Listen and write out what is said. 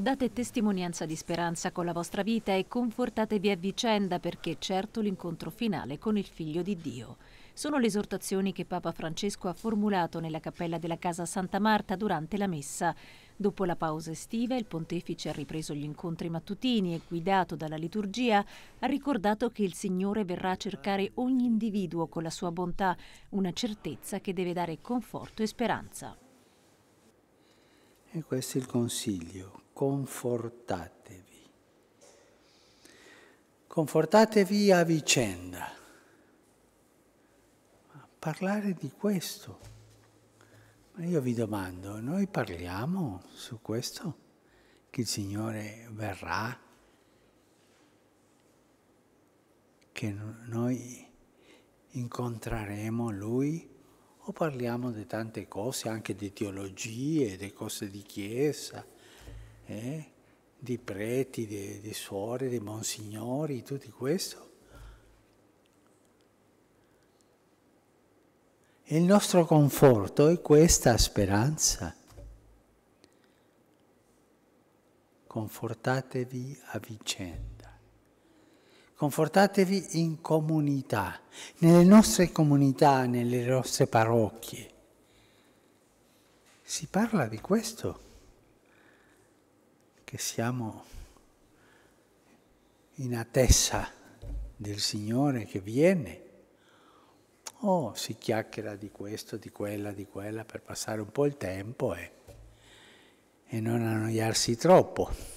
Date testimonianza di speranza con la vostra vita e confortatevi a vicenda perché certo l'incontro finale con il Figlio di Dio. Sono le esortazioni che Papa Francesco ha formulato nella cappella della Casa Santa Marta durante la messa. Dopo la pausa estiva, il pontefice ha ripreso gli incontri mattutini e, guidato dalla liturgia, ha ricordato che il Signore verrà a cercare ogni individuo con la sua bontà, una certezza che deve dare conforto e speranza. E questo è il consiglio confortatevi. Confortatevi a vicenda. parlare di questo. Ma io vi domando, noi parliamo su questo? Che il Signore verrà? Che noi incontreremo Lui? O parliamo di tante cose, anche di teologie, di cose di chiesa? eh? di preti, di, di suore, di monsignori, tutto questo. E il nostro conforto è questa speranza. Confortatevi a vicenda, confortatevi in comunità, nelle nostre comunità, nelle nostre parrocchie. Si parla di questo che siamo in attesa del Signore che viene. Oh, si chiacchiera di questo, di quella, di quella per passare un po' il tempo e, e non annoiarsi troppo.